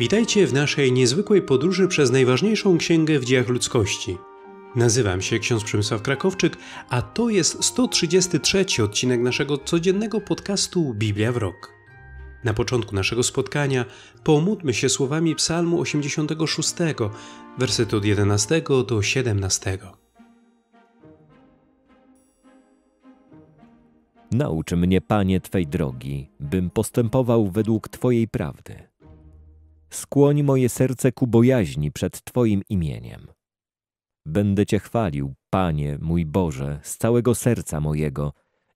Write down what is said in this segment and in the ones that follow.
Witajcie w naszej niezwykłej podróży przez najważniejszą księgę w dziejach ludzkości. Nazywam się ksiądz Przemysław Krakowczyk, a to jest 133 odcinek naszego codziennego podcastu Biblia w rok. Na początku naszego spotkania pomódlmy się słowami Psalmu 86, wersety od 11 do 17. Naucz mnie, Panie, Twej drogi, bym postępował według Twojej prawdy skłoń moje serce ku bojaźni przed Twoim imieniem. Będę Cię chwalił, Panie mój Boże, z całego serca mojego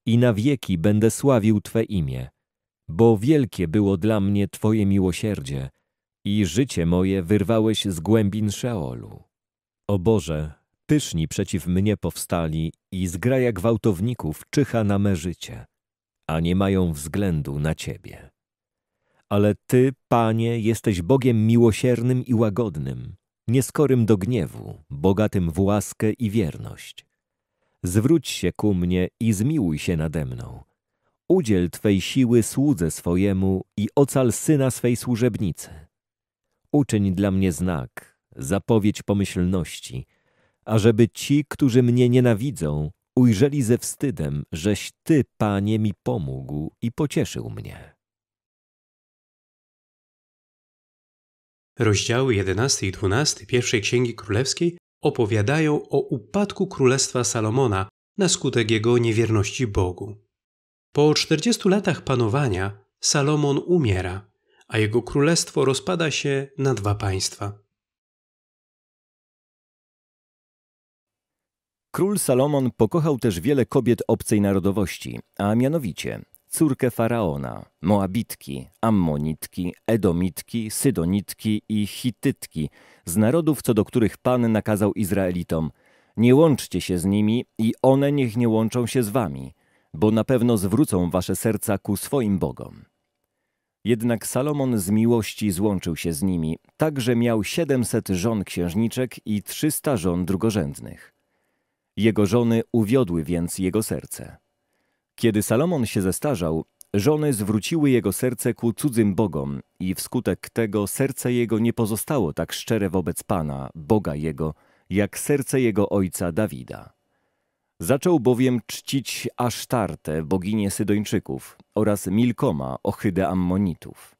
i na wieki będę sławił Twe imię, bo wielkie było dla mnie Twoje miłosierdzie i życie moje wyrwałeś z głębin Szeolu. O Boże, pyszni przeciw mnie powstali i zgraja gwałtowników czyha na me życie, a nie mają względu na Ciebie ale Ty, Panie, jesteś Bogiem miłosiernym i łagodnym, nieskorym do gniewu, bogatym w łaskę i wierność. Zwróć się ku mnie i zmiłuj się nade mną. Udziel Twej siły słudze swojemu i ocal syna swej służebnicy. Uczyń dla mnie znak, zapowiedź pomyślności, ażeby ci, którzy mnie nienawidzą, ujrzeli ze wstydem, żeś Ty, Panie, mi pomógł i pocieszył mnie. Rozdziały 11 i 12 pierwszej Księgi Królewskiej opowiadają o upadku Królestwa Salomona na skutek jego niewierności Bogu. Po 40 latach panowania Salomon umiera, a jego królestwo rozpada się na dwa państwa. Król Salomon pokochał też wiele kobiet obcej narodowości, a mianowicie córkę Faraona, Moabitki, Ammonitki, Edomitki, Sydonitki i Hitytki, z narodów, co do których Pan nakazał Izraelitom, nie łączcie się z nimi i one niech nie łączą się z wami, bo na pewno zwrócą wasze serca ku swoim bogom. Jednak Salomon z miłości złączył się z nimi, tak że miał siedemset żon księżniczek i trzysta żon drugorzędnych. Jego żony uwiodły więc jego serce. Kiedy Salomon się zestarzał, żony zwróciły jego serce ku cudzym bogom i wskutek tego serce jego nie pozostało tak szczere wobec Pana, Boga jego, jak serce jego ojca Dawida. Zaczął bowiem czcić Asztartę, boginię Sydończyków, oraz Milkoma, ohydę Ammonitów.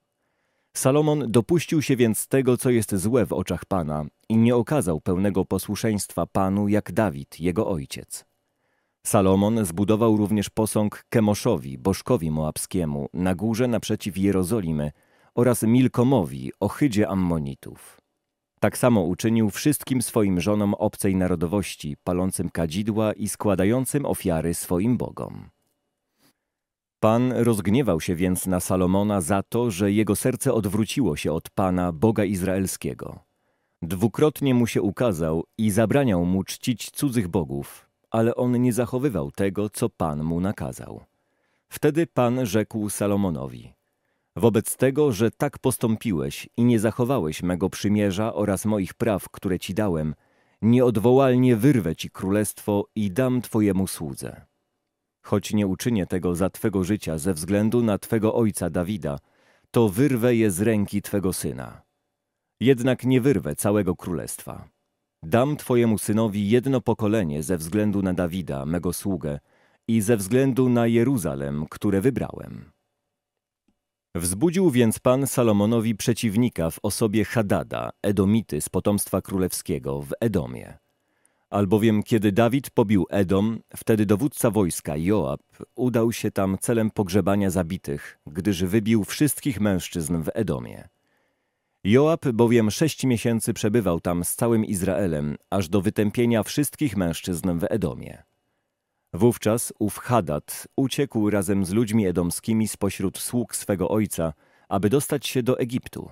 Salomon dopuścił się więc tego, co jest złe w oczach Pana i nie okazał pełnego posłuszeństwa Panu jak Dawid, jego ojciec. Salomon zbudował również posąg Kemoszowi, bożkowi moabskiemu, na górze naprzeciw Jerozolimy oraz Milkomowi, ohydzie Ammonitów. Tak samo uczynił wszystkim swoim żonom obcej narodowości, palącym kadzidła i składającym ofiary swoim bogom. Pan rozgniewał się więc na Salomona za to, że jego serce odwróciło się od Pana, Boga Izraelskiego. Dwukrotnie mu się ukazał i zabraniał mu czcić cudzych bogów, ale on nie zachowywał tego, co Pan mu nakazał. Wtedy Pan rzekł Salomonowi: Wobec tego, że tak postąpiłeś i nie zachowałeś mego przymierza oraz moich praw, które ci dałem, nieodwołalnie wyrwę ci królestwo i dam twojemu słudze. Choć nie uczynię tego za twego życia ze względu na twego ojca Dawida, to wyrwę je z ręki twego syna. Jednak nie wyrwę całego królestwa. Dam Twojemu synowi jedno pokolenie ze względu na Dawida, mego sługę, i ze względu na Jeruzalem, które wybrałem. Wzbudził więc Pan Salomonowi przeciwnika w osobie Hadada, Edomity z potomstwa królewskiego w Edomie. Albowiem kiedy Dawid pobił Edom, wtedy dowódca wojska Joab udał się tam celem pogrzebania zabitych, gdyż wybił wszystkich mężczyzn w Edomie. Joab bowiem sześć miesięcy przebywał tam z całym Izraelem, aż do wytępienia wszystkich mężczyzn w Edomie. Wówczas ów Hadad uciekł razem z ludźmi edomskimi spośród sług swego ojca, aby dostać się do Egiptu.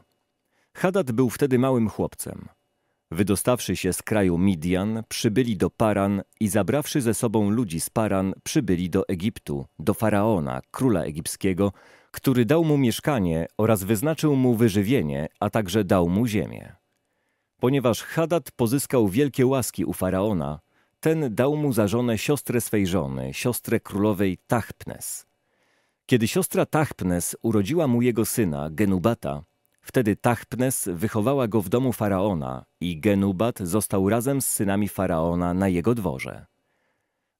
Hadad był wtedy małym chłopcem. Wydostawszy się z kraju Midian, przybyli do Paran i zabrawszy ze sobą ludzi z Paran, przybyli do Egiptu, do faraona, króla egipskiego, który dał mu mieszkanie oraz wyznaczył mu wyżywienie, a także dał mu ziemię. Ponieważ Hadad pozyskał wielkie łaski u faraona, ten dał mu za żonę siostrę swej żony, siostrę królowej Tachpnes. Kiedy siostra Tachpnes urodziła mu jego syna, Genubata, Wtedy Tachpnes wychowała go w domu faraona i Genubat został razem z synami faraona na jego dworze.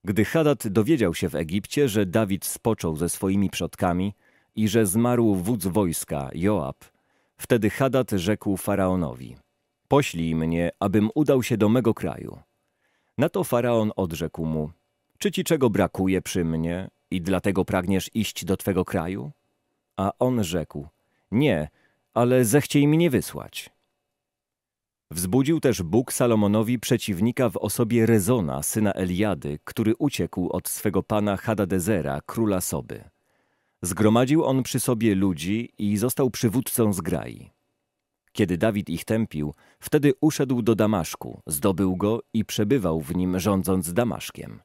Gdy Hadad dowiedział się w Egipcie, że Dawid spoczął ze swoimi przodkami i że zmarł wódz wojska, Joab, wtedy Hadad rzekł faraonowi: Poślij mnie, abym udał się do mego kraju. Na to faraon odrzekł mu: Czy ci czego brakuje przy mnie i dlatego pragniesz iść do twego kraju? A on rzekł: Nie ale zechciej mnie wysłać. Wzbudził też Bóg Salomonowi przeciwnika w osobie Rezona, syna Eliady, który uciekł od swego pana Hadadezera, króla Soby. Zgromadził on przy sobie ludzi i został przywódcą zgrai. Kiedy Dawid ich tępił, wtedy uszedł do Damaszku, zdobył go i przebywał w nim rządząc Damaszkiem.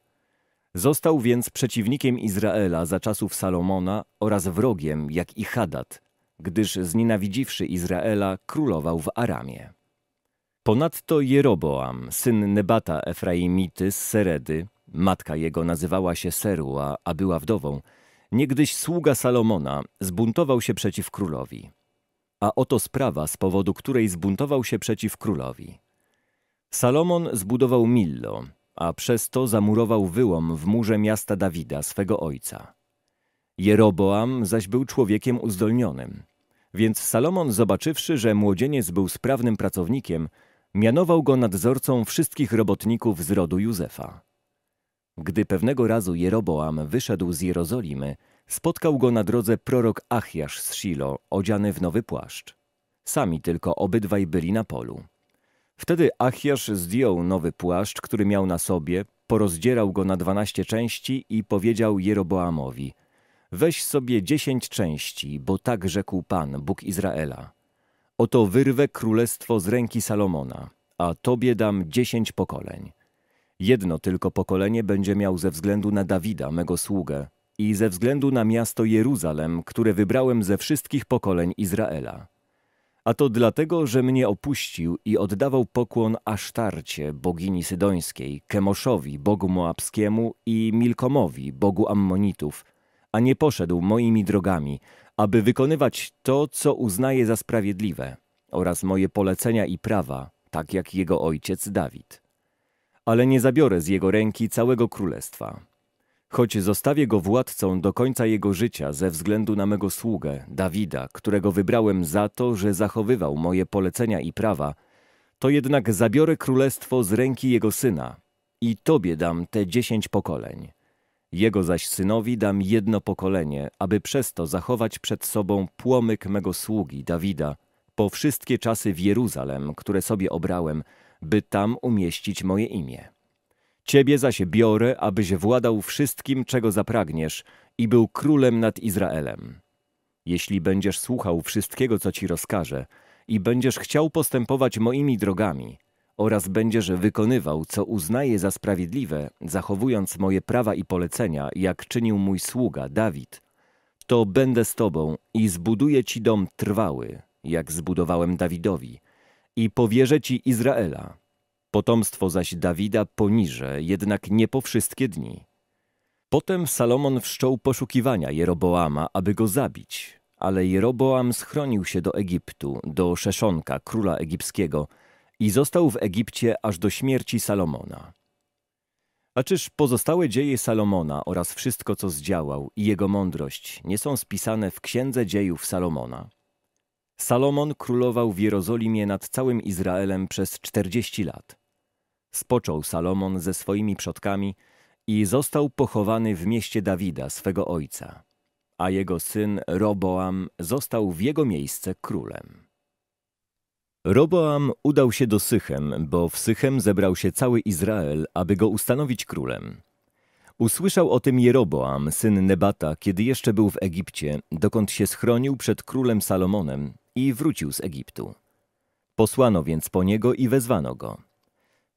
Został więc przeciwnikiem Izraela za czasów Salomona oraz wrogiem, jak i Hadad, gdyż znienawidziwszy Izraela królował w Aramie. Ponadto Jeroboam, syn Nebata Efraimity z Seredy, matka jego nazywała się Serua, a była wdową, niegdyś sługa Salomona, zbuntował się przeciw królowi. A oto sprawa, z powodu której zbuntował się przeciw królowi. Salomon zbudował Millo, a przez to zamurował wyłom w murze miasta Dawida, swego ojca. Jeroboam zaś był człowiekiem uzdolnionym. Więc Salomon, zobaczywszy, że młodzieniec był sprawnym pracownikiem, mianował go nadzorcą wszystkich robotników z rodu Józefa. Gdy pewnego razu Jeroboam wyszedł z Jerozolimy, spotkał go na drodze prorok Achiasz z Shilo, odziany w nowy płaszcz. Sami tylko obydwaj byli na polu. Wtedy Achiasz zdjął nowy płaszcz, który miał na sobie, porozdzierał go na dwanaście części i powiedział Jeroboamowi – Weź sobie dziesięć części, bo tak rzekł Pan, Bóg Izraela. Oto wyrwę królestwo z ręki Salomona, a tobie dam dziesięć pokoleń. Jedno tylko pokolenie będzie miał ze względu na Dawida, mego sługę, i ze względu na miasto Jeruzalem, które wybrałem ze wszystkich pokoleń Izraela. A to dlatego, że mnie opuścił i oddawał pokłon Asztarcie, bogini sydońskiej, Kemoszowi, bogu moabskiemu i Milkomowi, bogu Ammonitów, a nie poszedł moimi drogami, aby wykonywać to, co uznaje za sprawiedliwe, oraz moje polecenia i prawa, tak jak jego ojciec Dawid. Ale nie zabiorę z jego ręki całego królestwa. Choć zostawię go władcą do końca jego życia ze względu na mego sługę, Dawida, którego wybrałem za to, że zachowywał moje polecenia i prawa, to jednak zabiorę królestwo z ręki jego syna i tobie dam te dziesięć pokoleń. Jego zaś synowi dam jedno pokolenie, aby przez to zachować przed sobą płomyk mego sługi Dawida, po wszystkie czasy w Jeruzalem, które sobie obrałem, by tam umieścić moje imię. Ciebie zaś biorę, abyś władał wszystkim, czego zapragniesz i był królem nad Izraelem. Jeśli będziesz słuchał wszystkiego, co ci rozkażę i będziesz chciał postępować moimi drogami – oraz będziesz wykonywał, co uznaję za sprawiedliwe, zachowując moje prawa i polecenia, jak czynił mój sługa Dawid, to będę z tobą i zbuduję ci dom trwały, jak zbudowałem Dawidowi, i powierzę ci Izraela. Potomstwo zaś Dawida poniżę, jednak nie po wszystkie dni. Potem Salomon wszczął poszukiwania Jeroboama, aby go zabić, ale Jeroboam schronił się do Egiptu, do Szeszonka, króla egipskiego – i został w Egipcie aż do śmierci Salomona. A czyż pozostałe dzieje Salomona oraz wszystko, co zdziałał i jego mądrość nie są spisane w Księdze Dziejów Salomona? Salomon królował w Jerozolimie nad całym Izraelem przez 40 lat. Spoczął Salomon ze swoimi przodkami i został pochowany w mieście Dawida, swego ojca, a jego syn Roboam został w jego miejsce królem. Roboam udał się do Sychem, bo w Sychem zebrał się cały Izrael, aby go ustanowić królem. Usłyszał o tym Jeroboam, syn Nebata, kiedy jeszcze był w Egipcie, dokąd się schronił przed królem Salomonem i wrócił z Egiptu. Posłano więc po niego i wezwano go.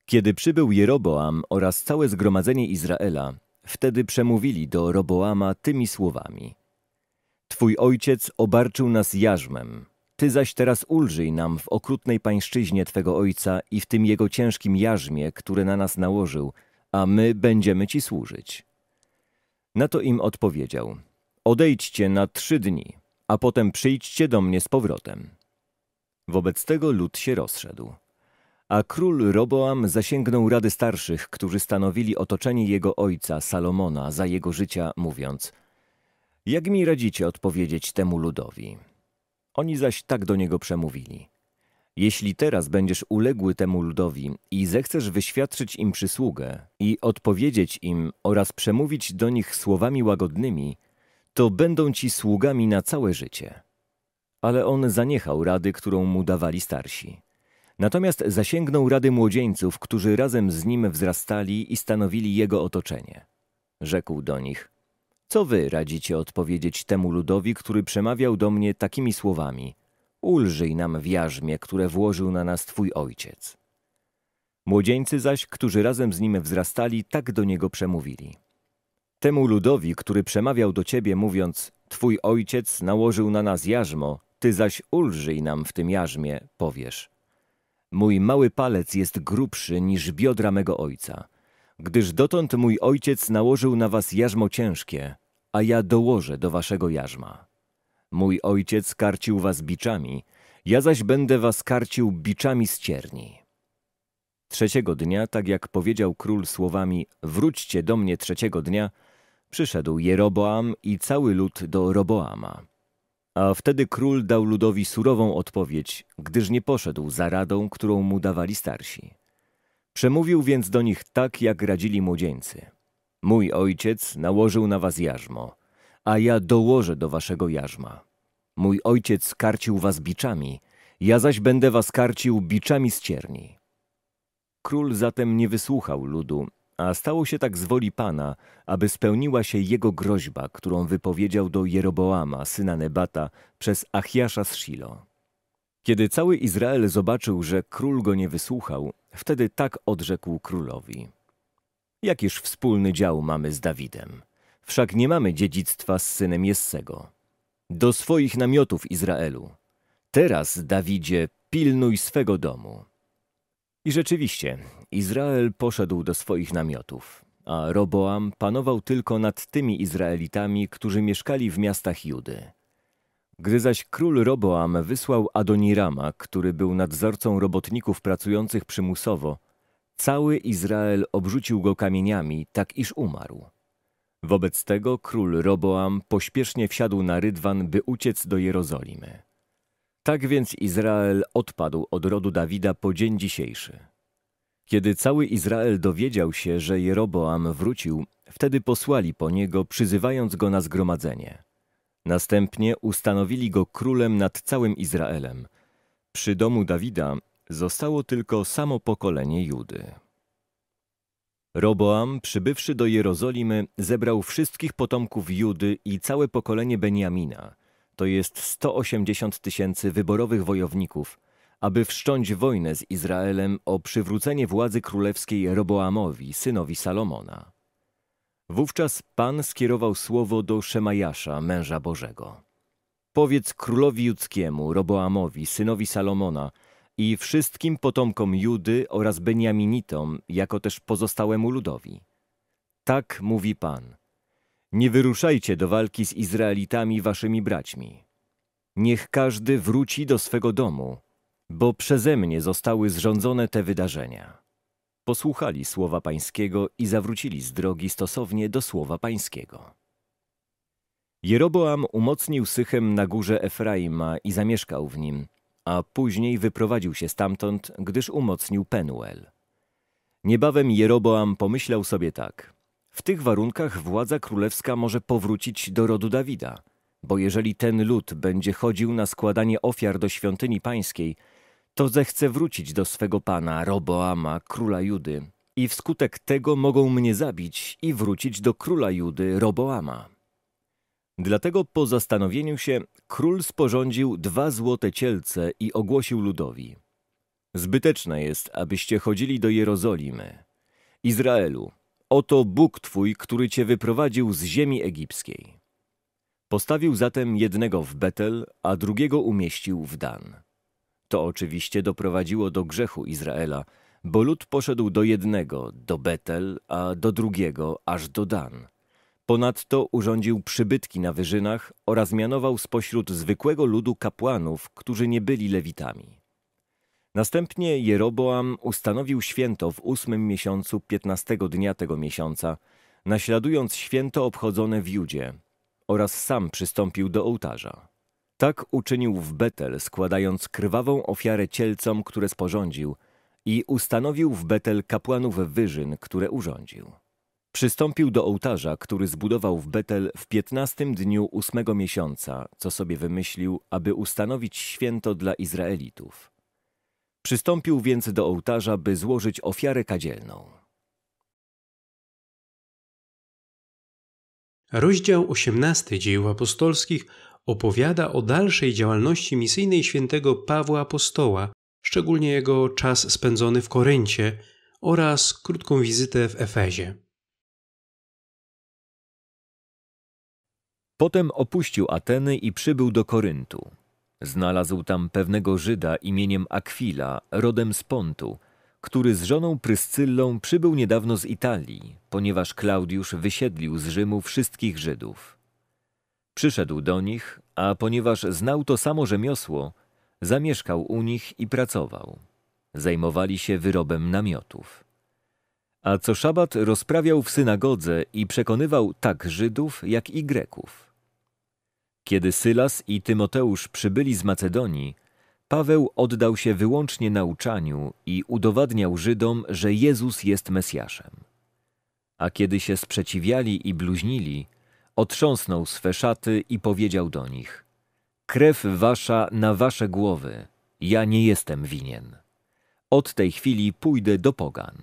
Kiedy przybył Jeroboam oraz całe zgromadzenie Izraela, wtedy przemówili do Roboama tymi słowami. Twój ojciec obarczył nas jarzmem, ty zaś teraz ulżyj nam w okrutnej pańszczyźnie Twego Ojca i w tym Jego ciężkim jarzmie, które na nas nałożył, a my będziemy Ci służyć. Na to im odpowiedział, odejdźcie na trzy dni, a potem przyjdźcie do mnie z powrotem. Wobec tego lud się rozszedł. A król Roboam zasięgnął rady starszych, którzy stanowili otoczenie jego ojca Salomona za jego życia, mówiąc: Jak mi radzicie odpowiedzieć temu ludowi? Oni zaś tak do niego przemówili. Jeśli teraz będziesz uległy temu ludowi i zechcesz wyświadczyć im przysługę i odpowiedzieć im oraz przemówić do nich słowami łagodnymi, to będą ci sługami na całe życie. Ale on zaniechał rady, którą mu dawali starsi. Natomiast zasięgnął rady młodzieńców, którzy razem z nim wzrastali i stanowili jego otoczenie. Rzekł do nich – co wy radzicie odpowiedzieć temu ludowi, który przemawiał do mnie takimi słowami? Ulżyj nam w jarzmie, które włożył na nas twój ojciec. Młodzieńcy zaś, którzy razem z nim wzrastali, tak do niego przemówili. Temu ludowi, który przemawiał do ciebie, mówiąc: Twój ojciec nałożył na nas jarzmo, ty zaś ulżyj nam w tym jarzmie, powiesz. Mój mały palec jest grubszy niż biodra mego ojca gdyż dotąd mój ojciec nałożył na was jarzmo ciężkie, a ja dołożę do waszego jarzma. Mój ojciec karcił was biczami, ja zaś będę was karcił biczami z cierni. Trzeciego dnia, tak jak powiedział król słowami, wróćcie do mnie trzeciego dnia, przyszedł Jeroboam i cały lud do Roboama. A wtedy król dał ludowi surową odpowiedź, gdyż nie poszedł za radą, którą mu dawali starsi. Przemówił więc do nich tak, jak radzili młodzieńcy. Mój ojciec nałożył na was jarzmo, a ja dołożę do waszego jarzma. Mój ojciec karcił was biczami, ja zaś będę was karcił biczami z cierni. Król zatem nie wysłuchał ludu, a stało się tak z woli Pana, aby spełniła się jego groźba, którą wypowiedział do Jeroboama, syna Nebata, przez Achiasza z Shilo. Kiedy cały Izrael zobaczył, że król go nie wysłuchał, Wtedy tak odrzekł królowi. Jakiż wspólny dział mamy z Dawidem? Wszak nie mamy dziedzictwa z synem Jessego. Do swoich namiotów Izraelu. Teraz, Dawidzie, pilnuj swego domu. I rzeczywiście, Izrael poszedł do swoich namiotów, a Roboam panował tylko nad tymi Izraelitami, którzy mieszkali w miastach Judy. Gdy zaś król Roboam wysłał Adonirama, który był nadzorcą robotników pracujących przymusowo, cały Izrael obrzucił go kamieniami, tak iż umarł. Wobec tego król Roboam pośpiesznie wsiadł na rydwan, by uciec do Jerozolimy. Tak więc Izrael odpadł od rodu Dawida po dzień dzisiejszy. Kiedy cały Izrael dowiedział się, że Jeroboam wrócił, wtedy posłali po niego, przyzywając go na zgromadzenie – Następnie ustanowili go królem nad całym Izraelem. Przy domu Dawida zostało tylko samo pokolenie Judy. Roboam, przybywszy do Jerozolimy, zebrał wszystkich potomków Judy i całe pokolenie Beniamina, to jest 180 tysięcy wyborowych wojowników, aby wszcząć wojnę z Izraelem o przywrócenie władzy królewskiej Roboamowi, synowi Salomona. Wówczas Pan skierował słowo do Szemajasza, męża Bożego. Powiedz królowi judzkiemu, Roboamowi, synowi Salomona i wszystkim potomkom Judy oraz Beniaminitom, jako też pozostałemu ludowi. Tak mówi Pan. Nie wyruszajcie do walki z Izraelitami, waszymi braćmi. Niech każdy wróci do swego domu, bo przeze mnie zostały zrządzone te wydarzenia. Posłuchali słowa Pańskiego i zawrócili z drogi stosownie do słowa Pańskiego. Jeroboam umocnił Sychem na górze Efraima i zamieszkał w nim, a później wyprowadził się stamtąd, gdyż umocnił Penuel. Niebawem Jeroboam pomyślał sobie tak. W tych warunkach władza królewska może powrócić do rodu Dawida, bo jeżeli ten lud będzie chodził na składanie ofiar do świątyni pańskiej – to zechce wrócić do swego pana Roboama, króla Judy, i wskutek tego mogą mnie zabić i wrócić do króla Judy Roboama. Dlatego po zastanowieniu się król sporządził dwa złote cielce i ogłosił ludowi. Zbyteczne jest, abyście chodzili do Jerozolimy. Izraelu, oto Bóg Twój, który Cię wyprowadził z ziemi egipskiej. Postawił zatem jednego w Betel, a drugiego umieścił w Dan. To oczywiście doprowadziło do grzechu Izraela, bo lud poszedł do jednego, do Betel, a do drugiego, aż do Dan. Ponadto urządził przybytki na wyżynach oraz mianował spośród zwykłego ludu kapłanów, którzy nie byli lewitami. Następnie Jeroboam ustanowił święto w ósmym miesiącu piętnastego dnia tego miesiąca, naśladując święto obchodzone w Judzie oraz sam przystąpił do ołtarza. Tak uczynił w Betel, składając krwawą ofiarę cielcom, które sporządził i ustanowił w Betel kapłanów wyżyn, które urządził. Przystąpił do ołtarza, który zbudował w Betel w piętnastym dniu ósmego miesiąca, co sobie wymyślił, aby ustanowić święto dla Izraelitów. Przystąpił więc do ołtarza, by złożyć ofiarę kadzielną. Rozdział 18 Dziejów Apostolskich opowiada o dalszej działalności misyjnej świętego Pawła Apostoła, szczególnie jego czas spędzony w Koryncie oraz krótką wizytę w Efezie. Potem opuścił Ateny i przybył do Koryntu. Znalazł tam pewnego Żyda imieniem Akwila, rodem z Pontu, który z żoną Pryscyllą przybył niedawno z Italii, ponieważ Klaudiusz wysiedlił z Rzymu wszystkich Żydów. Przyszedł do nich, a ponieważ znał to samo rzemiosło, zamieszkał u nich i pracował. Zajmowali się wyrobem namiotów. A co szabat rozprawiał w synagodze i przekonywał tak Żydów, jak i Greków. Kiedy Sylas i Tymoteusz przybyli z Macedonii, Paweł oddał się wyłącznie nauczaniu i udowadniał Żydom, że Jezus jest Mesjaszem. A kiedy się sprzeciwiali i bluźnili, otrząsnął swe szaty i powiedział do nich: Krew wasza na wasze głowy, ja nie jestem winien. Od tej chwili pójdę do Pogan.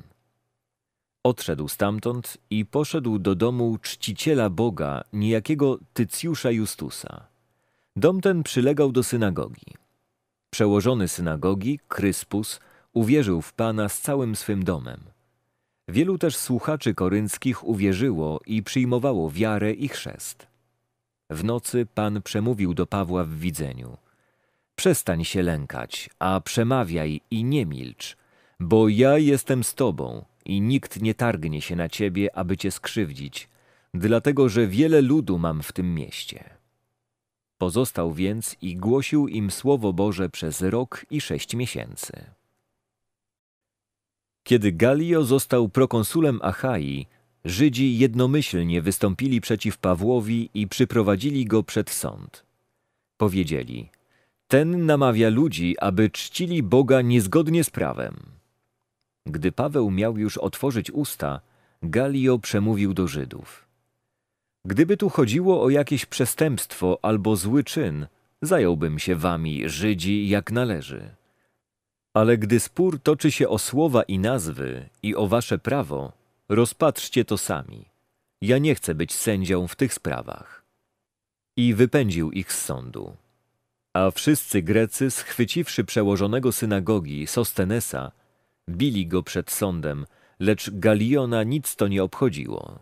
Odszedł stamtąd i poszedł do domu czciciela Boga, niejakiego Tycjusza Justusa. Dom ten przylegał do synagogi. Przełożony synagogi, Kryspus, uwierzył w Pana z całym swym domem. Wielu też słuchaczy korynckich uwierzyło i przyjmowało wiarę i chrzest. W nocy Pan przemówił do Pawła w widzeniu. Przestań się lękać, a przemawiaj i nie milcz, bo ja jestem z Tobą i nikt nie targnie się na Ciebie, aby Cię skrzywdzić, dlatego że wiele ludu mam w tym mieście. Pozostał więc i głosił im Słowo Boże przez rok i sześć miesięcy. Kiedy Galio został prokonsulem Achai, Żydzi jednomyślnie wystąpili przeciw Pawłowi i przyprowadzili go przed sąd. Powiedzieli: Ten namawia ludzi, aby czcili Boga niezgodnie z prawem. Gdy Paweł miał już otworzyć usta, Galio przemówił do Żydów. Gdyby tu chodziło o jakieś przestępstwo albo zły czyn, zająłbym się wami, Żydzi, jak należy. Ale gdy spór toczy się o słowa i nazwy i o wasze prawo, rozpatrzcie to sami. Ja nie chcę być sędzią w tych sprawach. I wypędził ich z sądu. A wszyscy Grecy, schwyciwszy przełożonego synagogi Sostenesa, bili go przed sądem, lecz Galiona nic to nie obchodziło.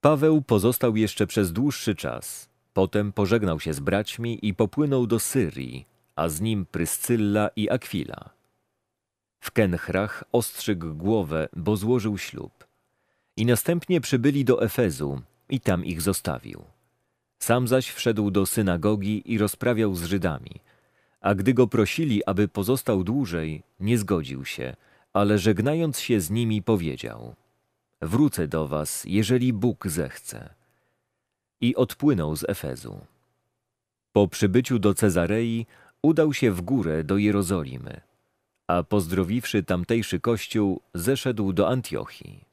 Paweł pozostał jeszcze przez dłuższy czas. Potem pożegnał się z braćmi i popłynął do Syrii, a z nim Pryscylla i Akwila. W Kenchrach ostrzygł głowę, bo złożył ślub. I następnie przybyli do Efezu i tam ich zostawił. Sam zaś wszedł do synagogi i rozprawiał z Żydami. A gdy go prosili, aby pozostał dłużej, nie zgodził się, ale żegnając się z nimi powiedział: Wrócę do was, jeżeli Bóg zechce. I odpłynął z Efezu. Po przybyciu do Cezarei udał się w górę do Jerozolimy, a pozdrowiwszy tamtejszy kościół, zeszedł do Antiochii.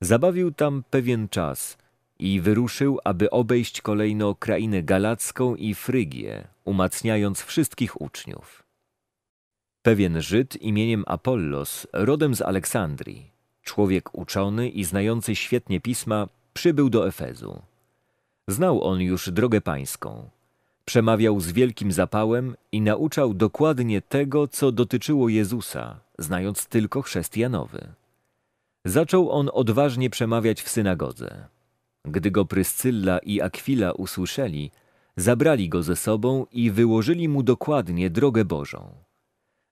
Zabawił tam pewien czas i wyruszył, aby obejść kolejno krainę galacką i Frygię, umacniając wszystkich uczniów. Pewien Żyd imieniem Apollos, rodem z Aleksandrii, człowiek uczony i znający świetnie pisma, przybył do Efezu. Znał on już drogę pańską Przemawiał z wielkim zapałem i nauczał dokładnie tego, co dotyczyło Jezusa, znając tylko chrześcijanowy. Zaczął on odważnie przemawiać w synagodze. Gdy go Pryscylla i Akwila usłyszeli, zabrali go ze sobą i wyłożyli mu dokładnie drogę Bożą.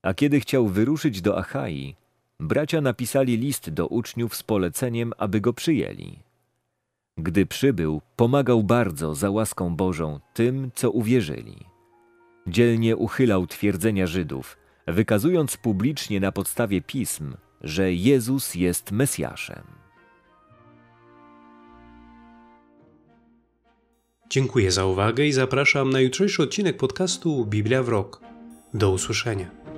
A kiedy chciał wyruszyć do Achai, bracia napisali list do uczniów z poleceniem, aby go przyjęli. Gdy przybył, pomagał bardzo za łaską Bożą tym, co uwierzyli. Dzielnie uchylał twierdzenia Żydów, wykazując publicznie na podstawie pism, że Jezus jest Mesjaszem. Dziękuję za uwagę i zapraszam na jutrzejszy odcinek podcastu Biblia w Rok. Do usłyszenia.